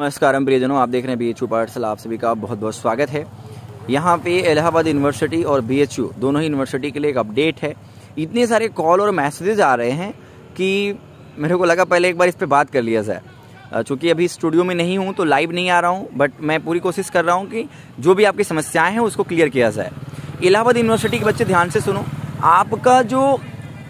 नमस्कार हम प्रियजनों आप देख रहे हैं बी एच यू पाठशाला आप सभी का बहुत बहुत स्वागत है यहाँ पे इलाहाबाद यूनिवर्सिटी और बी एच यू दोनों ही यूनिवर्सिटी के लिए एक अपडेट है इतने सारे कॉल और मैसेजेज आ रहे हैं कि मेरे को लगा पहले एक बार इस पर बात कर लिया जाए चूँकि अभी स्टूडियो में नहीं हूँ तो लाइव नहीं आ रहा हूँ बट मैं पूरी कोशिश कर रहा हूँ कि जो भी आपकी समस्याएँ हैं उसको क्लियर किया जाए इलाहाबाद यूनिवर्सिटी के बच्चे ध्यान से सुनो आपका जो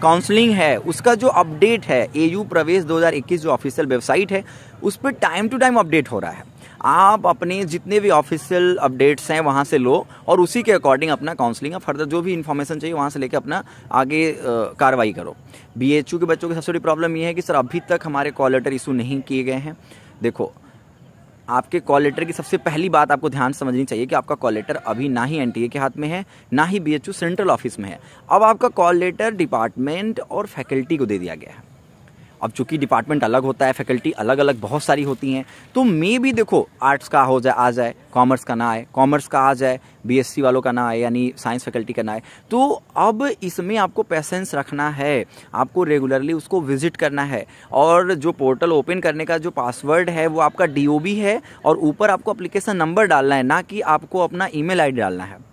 काउंसलिंग है उसका जो अपडेट है ए यू प्रवेश 2021 जो ऑफिशियल वेबसाइट है उस पर टाइम टू टाइम अपडेट हो रहा है आप अपने जितने भी ऑफिशियल अपडेट्स हैं वहाँ से लो और उसी के अकॉर्डिंग अपना काउंसलिंग या फर्दर जो भी इन्फॉर्मेशन चाहिए वहाँ से लेकर अपना आगे कार्रवाई करो बी के बच्चों की सबसे बड़ी प्रॉब्लम ये है कि सर अभी तक हमारे कॉल लेटर इशू नहीं किए गए हैं देखो आपके कॉल लेटर की सबसे पहली बात आपको ध्यान समझनी चाहिए कि आपका कॉल लेटर अभी ना ही एनटीए के हाथ में है ना ही बीएचयू सेंट्रल ऑफिस में है अब आपका कॉल लेटर डिपार्टमेंट और फैकल्टी को दे दिया गया है अब चूंकि डिपार्टमेंट अलग होता है फैकल्टी अलग अलग बहुत सारी होती हैं तो मे भी देखो आर्ट्स का हो जाए आ जाए कॉमर्स का ना आए कॉमर्स का आ जाए बीएससी वालों का ना आए यानी साइंस फैकल्टी का ना आए तो अब इसमें आपको पैसेंस रखना है आपको रेगुलरली उसको विजिट करना है और जो पोर्टल ओपन करने का जो पासवर्ड है वो आपका डी है और ऊपर आपको अप्लीकेशन नंबर डालना है ना कि आपको अपना ई मेल डालना है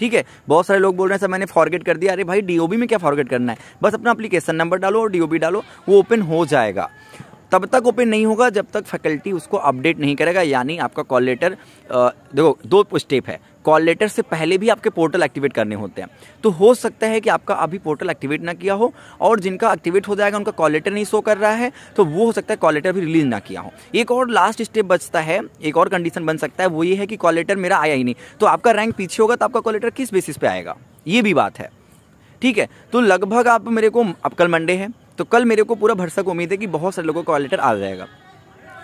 ठीक है बहुत सारे लोग बोल रहे हैं सर मैंने फॉरगेट कर दिया अरे भाई डीओबी में क्या फॉरगेट करना है बस अपना अपलीकेशन नंबर डालो और डीओबी डालो वो ओपन हो जाएगा तब तक ओपन नहीं होगा जब तक फैकल्टी उसको अपडेट नहीं करेगा यानी आपका कॉल लेटर देखो दो स्टेप है कॉल लेटर से पहले भी आपके पोर्टल एक्टिवेट करने होते हैं तो हो सकता है कि आपका अभी पोर्टल एक्टिवेट ना किया हो और जिनका एक्टिवेट हो जाएगा उनका कॉल लेटर नहीं शो कर रहा है तो वो हो सकता है कॉल लेटर भी रिलीज ना किया हो एक और लास्ट स्टेप बचता है एक और कंडीशन बन सकता है वो ये है कि कॉल लेटर मेरा आया ही नहीं तो आपका रैंक पीछे होगा तो आपका कॉल लेटर किस बेसिस पे आएगा ये भी बात है ठीक है तो लगभग आप मेरे को अब कल मंडे है तो कल मेरे को पूरा भरसक उम्मीद है कि बहुत सारे लोगों का लेटर आ जाएगा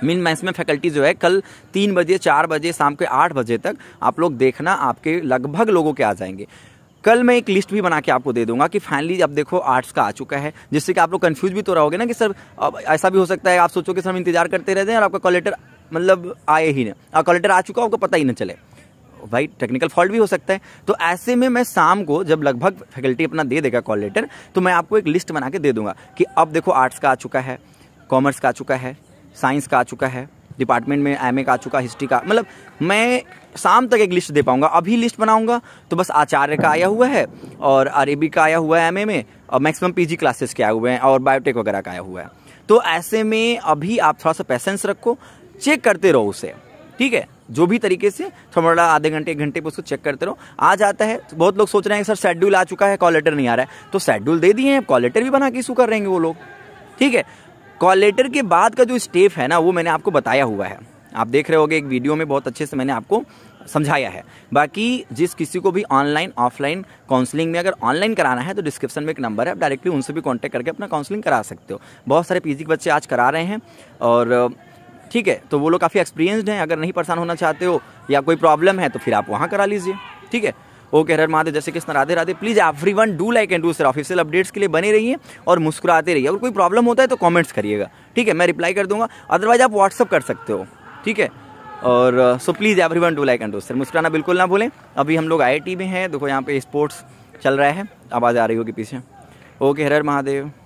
मिन मैथ्स में फैकल्टी जो है कल तीन बजे चार बजे शाम के आठ बजे तक आप लोग देखना आपके लगभग लोगों के आ जाएंगे कल मैं एक लिस्ट भी बना के आपको दे दूंगा कि फाइनली अब देखो आर्ट्स का आ चुका है जिससे कि आप लोग कन्फ्यूज भी तो रहोगे ना कि सर अब ऐसा भी हो सकता है आप सोचो कि सर हम इंतजार करते रहते हैं और आपका कॉलेटर मतलब आए ही ना और कॉलेटर आ चुका आपको पता ही ना चले भाई टेक्निकल फॉल्ट भी हो सकता है तो ऐसे में मैं शाम को जब लगभग फैकल्टी अपना दे देगा कॉल लेटर तो मैं आपको एक लिस्ट बना के दे दूंगा कि अब देखो आर्ट्स का आ चुका है कॉमर्स का आ चुका है साइंस का आ चुका है डिपार्टमेंट में एम का आ चुका हिस्ट्री का मतलब मैं शाम तक एक लिस्ट दे पाऊंगा अभी लिस्ट बनाऊंगा तो बस आचार्य का आया हुआ है और अरेबिक का आया हुआ है एम में और मैक्सिमम पीजी क्लासेस के आए हुए हैं और बायोटेक वगैरह का आया हुआ है तो ऐसे में अभी आप थोड़ा सा पैसेंस रखो चेक करते रहो उसे ठीक है जो भी तरीके से थोड़ा आधे घंटे एक घंटे पर उसको चेक करते रहो आ जाता है तो बहुत लोग सोच रहे हैं सर शेड्यूल आ चुका है कॉल लेटर नहीं आ रहा है तो शेड्यूल दे दिए हैं कॉल लेटर भी बना के इशू कर रहेंगे वो लोग ठीक है कॉल लेटर के बाद का जो स्टेप है ना वो मैंने आपको बताया हुआ है आप देख रहे हो एक वीडियो में बहुत अच्छे से मैंने आपको समझाया है बाकी जिस किसी को भी ऑनलाइन ऑफलाइन काउंसलिंग में अगर ऑनलाइन कराना है तो डिस्क्रिप्शन में एक नंबर है आप डायरेक्टली उनसे भी कॉन्टैक्ट करके अपना काउंसलिंग करा सकते हो बहुत सारे पीजी के बच्चे आज करा रहे हैं और ठीक है तो वो लोग काफ़ी एक्सपीरियंसड हैं अगर नहीं परेशान होना चाहते हो या कोई प्रॉब्लम है तो फिर आप वहाँ करा लीजिए ठीक है ओके हर महादेव जैसे Krishna Radhe Radhe please everyone do like and do share official updates के लिए बने रहिए और मुस्कुराते रहिए अगर कोई प्रॉब्लम होता है तो कॉमेंट्स करिएगा ठीक है मैं रिप्लाई कर दूंगा अदरवाइज आप व्हाट्सअप कर सकते हो ठीक है और so please everyone do like and do share मुस्कुराना बिल्कुल ना भूलें अभी हम लोग आई में हैं देखो यहाँ पे स्पोर्ट्स चल रहा है आवाज़ आ रही होगी पीछे ओके हर महादेव